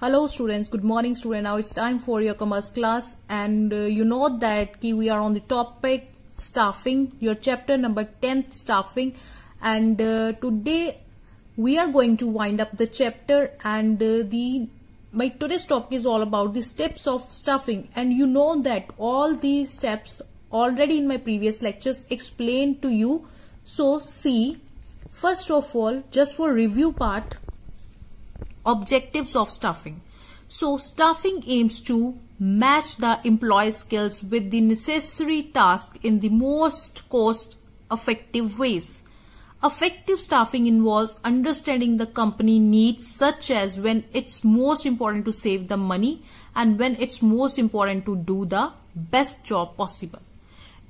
hello students good morning student now it's time for your commerce class and uh, you know that we are on the topic staffing your chapter number 10 staffing and uh, today we are going to wind up the chapter and uh, the my today's topic is all about the steps of staffing and you know that all these steps already in my previous lectures explained to you so see first of all just for review part objectives of staffing. So staffing aims to match the employee skills with the necessary task in the most cost effective ways. Effective staffing involves understanding the company needs such as when it's most important to save the money and when it's most important to do the best job possible.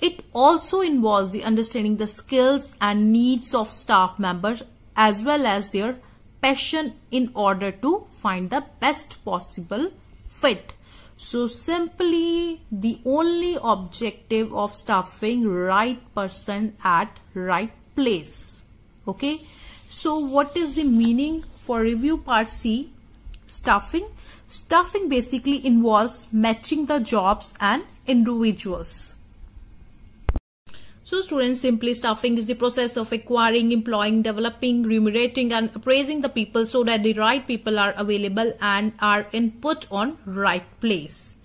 It also involves the understanding the skills and needs of staff members as well as their passion in order to find the best possible fit. So simply the only objective of staffing right person at right place. Okay. So what is the meaning for review part C? Stuffing. Stuffing basically involves matching the jobs and individuals. So students, simply staffing is the process of acquiring, employing, developing, remunerating and appraising the people so that the right people are available and are input on right place.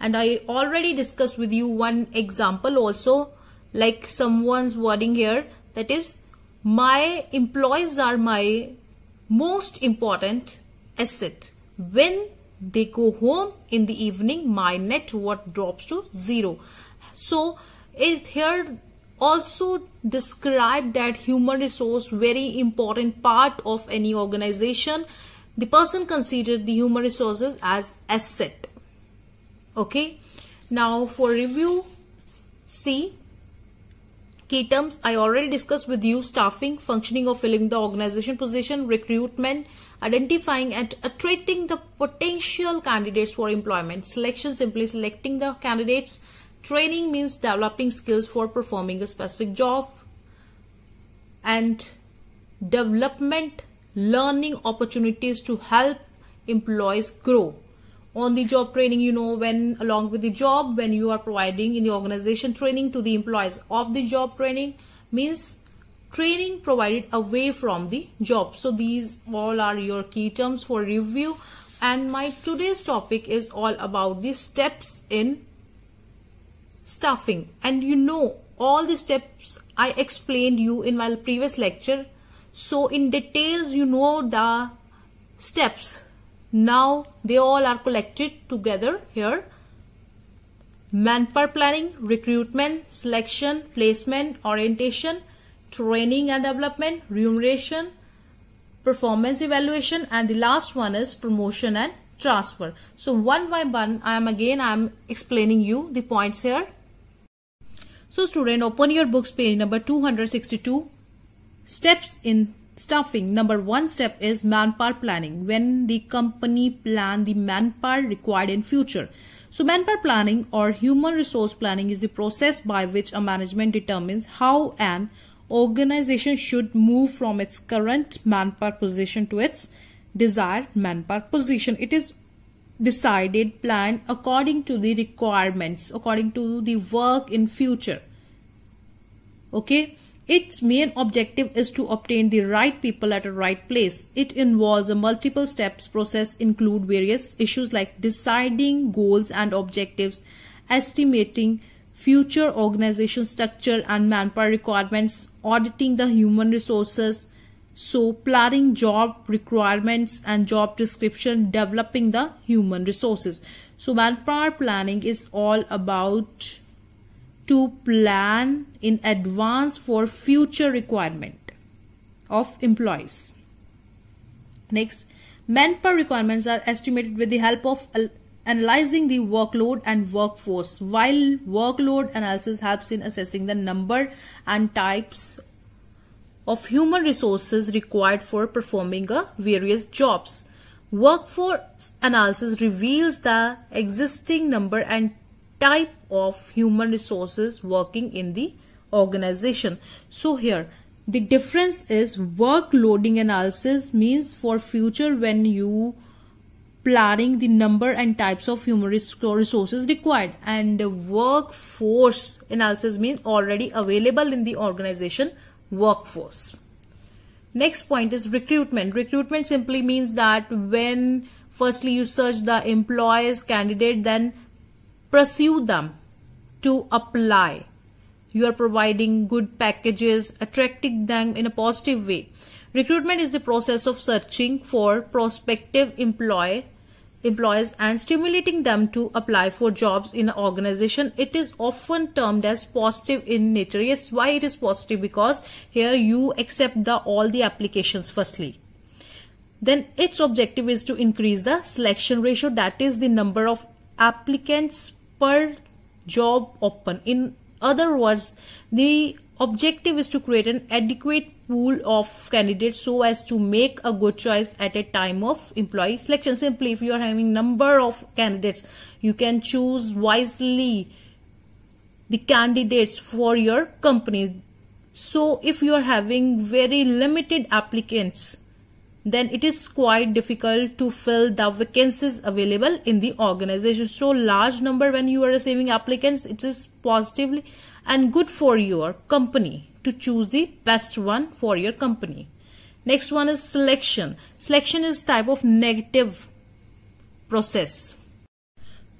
And I already discussed with you one example also like someone's wording here that is my employees are my most important asset. When they go home in the evening, my net worth drops to zero. So it, here also describe that human resource very important part of any organization the person considered the human resources as asset okay now for review see key terms i already discussed with you staffing functioning of filling the organization position recruitment identifying and attracting the potential candidates for employment selection simply selecting the candidates Training means developing skills for performing a specific job and development learning opportunities to help employees grow on the job training you know when along with the job when you are providing in the organization training to the employees of the job training means training provided away from the job so these all are your key terms for review and my today's topic is all about the steps in stuffing and you know all the steps I explained you in my previous lecture so in details you know the steps now they all are collected together here manpower planning recruitment selection placement orientation training and development remuneration performance evaluation and the last one is promotion and transfer so one by one i am again i am explaining you the points here so student, open your books page number 262. Steps in staffing. Number one step is manpower planning. When the company plan the manpower required in future. So manpower planning or human resource planning is the process by which a management determines how an organization should move from its current manpower position to its desired manpower position. It is decided plan according to the requirements, according to the work in future. Okay. Its main objective is to obtain the right people at a right place. It involves a multiple steps process include various issues like deciding goals and objectives, estimating future organization structure and manpower requirements, auditing the human resources, so planning job requirements and job description, developing the human resources. So manpower planning is all about to plan in advance for future requirement of employees. Next, manpower requirements are estimated with the help of analyzing the workload and workforce while workload analysis helps in assessing the number and types of human resources required for performing a various jobs. Workforce analysis reveals the existing number and type of human resources working in the organization. So here the difference is work loading analysis means for future when you planning the number and types of human resources required and workforce analysis means already available in the organization workforce. Next point is recruitment. Recruitment simply means that when firstly you search the employer's candidate, then pursue them to apply. You are providing good packages, attracting them in a positive way. Recruitment is the process of searching for prospective employee employees and stimulating them to apply for jobs in an organization. It is often termed as positive in nature. Yes, why it is positive? Because here you accept the all the applications firstly then its objective is to increase the selection ratio that is the number of applicants per job open in other words the objective is to create an adequate pool of candidates so as to make a good choice at a time of employee selection simply if you are having number of candidates you can choose wisely the candidates for your company so if you are having very limited applicants then it is quite difficult to fill the vacancies available in the organization so large number when you are receiving applicants it is positively and good for your company to choose the best one for your company. Next one is selection. Selection is type of negative process.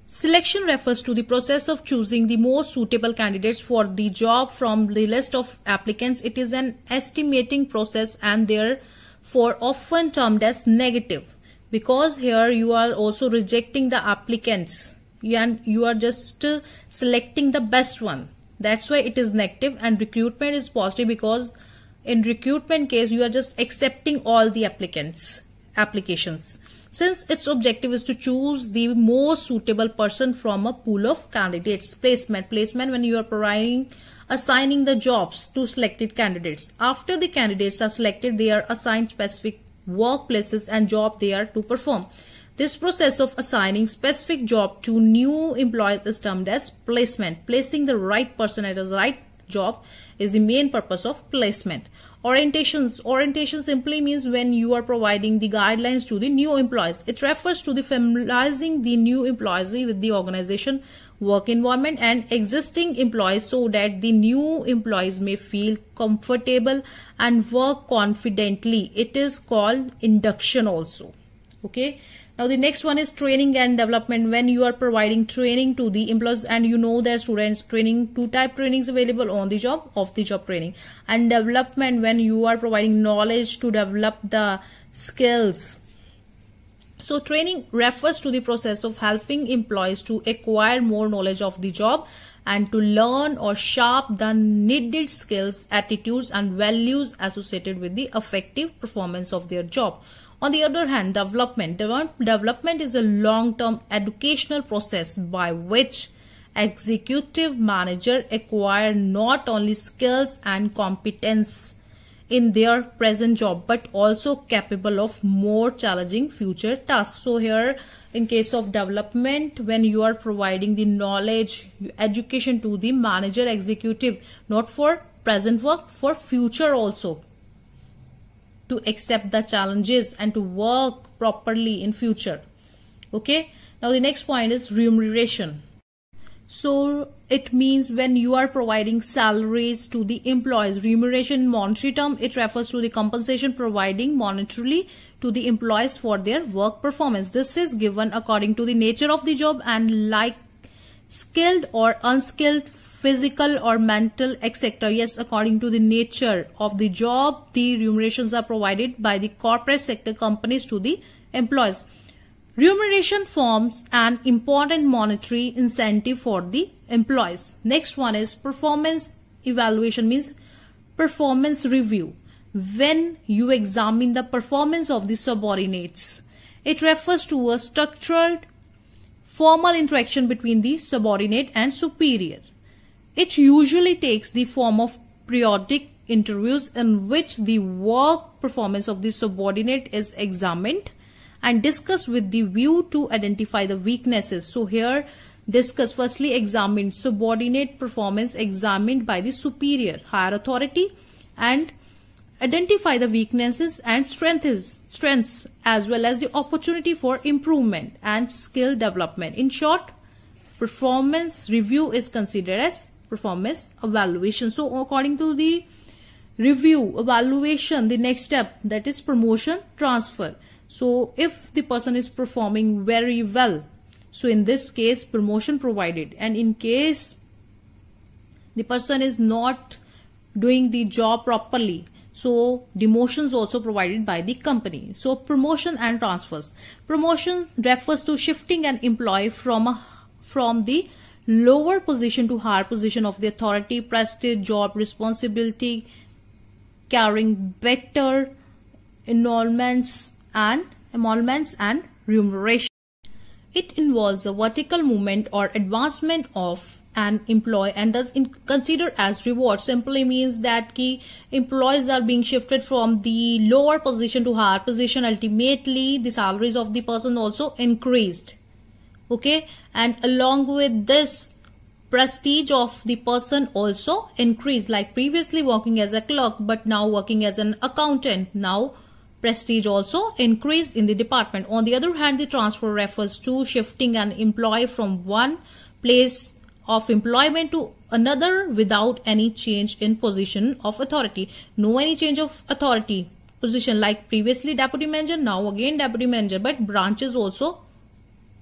Selection refers to the process of choosing the most suitable candidates for the job from the list of applicants. It is an estimating process and therefore often termed as negative because here you are also rejecting the applicants and you are just selecting the best one. That's why it is negative and recruitment is positive because in recruitment case, you are just accepting all the applicants, applications. Since its objective is to choose the most suitable person from a pool of candidates, placement, placement when you are providing, assigning the jobs to selected candidates. After the candidates are selected, they are assigned specific workplaces and job they are to perform. This process of assigning specific job to new employees is termed as placement. Placing the right person at the right job is the main purpose of placement. Orientations. Orientation simply means when you are providing the guidelines to the new employees. It refers to the familiarizing the new employees with the organization, work environment and existing employees so that the new employees may feel comfortable and work confidently. It is called induction also. Okay. Now the next one is training and development. When you are providing training to the employees and you know their students training, two type trainings available on the job, off the job training. And development when you are providing knowledge to develop the skills. So training refers to the process of helping employees to acquire more knowledge of the job and to learn or sharp the needed skills, attitudes and values associated with the effective performance of their job. On the other hand, development. Development is a long-term educational process by which executive manager acquire not only skills and competence in their present job but also capable of more challenging future tasks so here in case of development when you are providing the knowledge education to the manager executive not for present work for future also to accept the challenges and to work properly in future okay now the next point is remuneration so it means when you are providing salaries to the employees remuneration monetary term it refers to the compensation providing monetarily to the employees for their work performance this is given according to the nature of the job and like skilled or unskilled physical or mental, etc. Yes, according to the nature of the job, the remunerations are provided by the corporate sector companies to the employees. Remuneration forms an important monetary incentive for the employees. Next one is performance evaluation means performance review. When you examine the performance of the subordinates, it refers to a structured formal interaction between the subordinate and superior. It usually takes the form of periodic interviews in which the work performance of the subordinate is examined and discussed with the view to identify the weaknesses. So here discuss firstly examined subordinate performance examined by the superior higher authority and identify the weaknesses and strengths strengths as well as the opportunity for improvement and skill development in short performance review is considered as performance evaluation so according to the review evaluation the next step that is promotion transfer so if the person is performing very well so in this case promotion provided and in case the person is not doing the job properly so demotions also provided by the company so promotion and transfers promotion refers to shifting an employee from a, from the lower position to higher position of the authority, prestige, job responsibility, carrying better emoluments and emoluments and remuneration. It involves a vertical movement or advancement of an employee and thus considered as reward simply means that key employees are being shifted from the lower position to higher position ultimately the salaries of the person also increased okay and along with this prestige of the person also increased like previously working as a clerk but now working as an accountant now prestige also increased in the department on the other hand the transfer refers to shifting an employee from one place of employment to another without any change in position of authority no any change of authority position like previously deputy manager now again deputy manager but branches also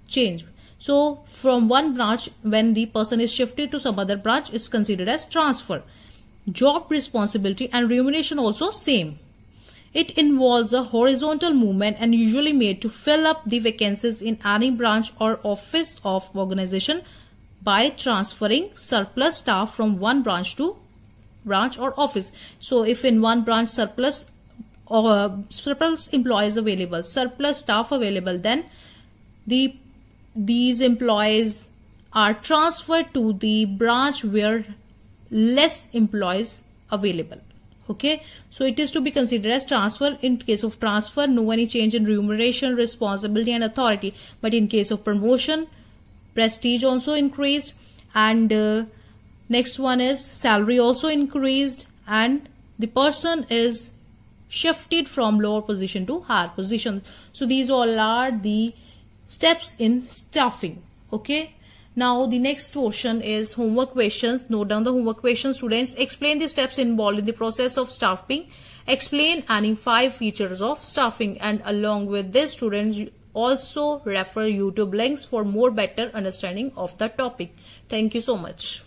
change so from one branch, when the person is shifted to some other branch, is considered as transfer. Job responsibility and remuneration also same. It involves a horizontal movement and usually made to fill up the vacancies in any branch or office of organization by transferring surplus staff from one branch to branch or office. So if in one branch surplus or uh, surplus employees available, surplus staff available, then the these employees are transferred to the branch where less employees available okay so it is to be considered as transfer in case of transfer no any change in remuneration responsibility and authority but in case of promotion prestige also increased and uh, next one is salary also increased and the person is shifted from lower position to higher position so these all are the steps in staffing. okay now the next portion is homework questions note down the homework question students explain the steps involved in the process of staffing. explain any five features of staffing. and along with this students also refer youtube links for more better understanding of the topic thank you so much